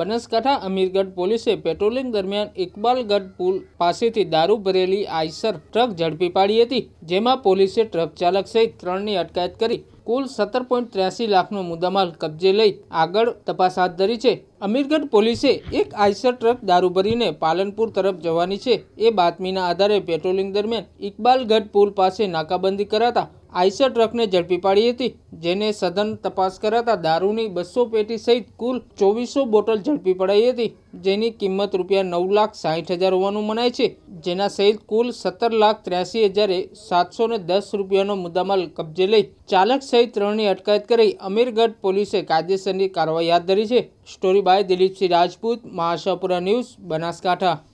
બનાસકાંઠા અમીરગઢ પોલીસે પેટ્રોલિંગ દરમિયાન ઇકબાલગઢ પુલ પાસેથી દારૂ ભરેલી આઈસર ટ્રક ઝડપી પાડી હતી જેમાં પોલીસે ટ્રક ચાલક સહિત ત્રણની અટકાયત કરી કુલ સત્તર પોઈન્ટ ત્ર્યાસી લાખનો મુદ્દામાલ કબજે લઈ આગળ તપાસ હાથ ધરી છે અમીરગઢ પોલીસે એક આઈસર ટ્રક દારૂ ભરીને પાલનપુર તરફ જવાની છે એ બાતમીના આધારે પેટ્રોલિંગ દરમિયાન ઇકબાલગઢ પુલ પાસે નાકાબંધી કરાતા આઈસર ટ્રકને ઝડપી પાડી હતી જેને સઘન તપાસ કરાતા દારૂની બસો પેટી સહિત કુલ ચોવીસો બોટલ ઝડપી પડાઈ હતી જેની કિંમત રૂપિયા નવ લાખ સાહીઠ હજાર હોવાનું મનાય છે જેના સહિત કુલ સત્તર લાખ ત્ર્યાસી હજારે સાતસો ને દસ રૂપિયાનો મુદ્દામાલ કબજે લઈ ચાલક સહિત ત્રણની અટકાયત કરી અમીરગઢ પોલીસે કાયદેસરની કાર્યવાહી હાથ ધરી છે સ્ટોરી બાય દિલીપસિંહ રાજપૂત મહાશાપુરા ન્યૂઝ બનાસકાંઠા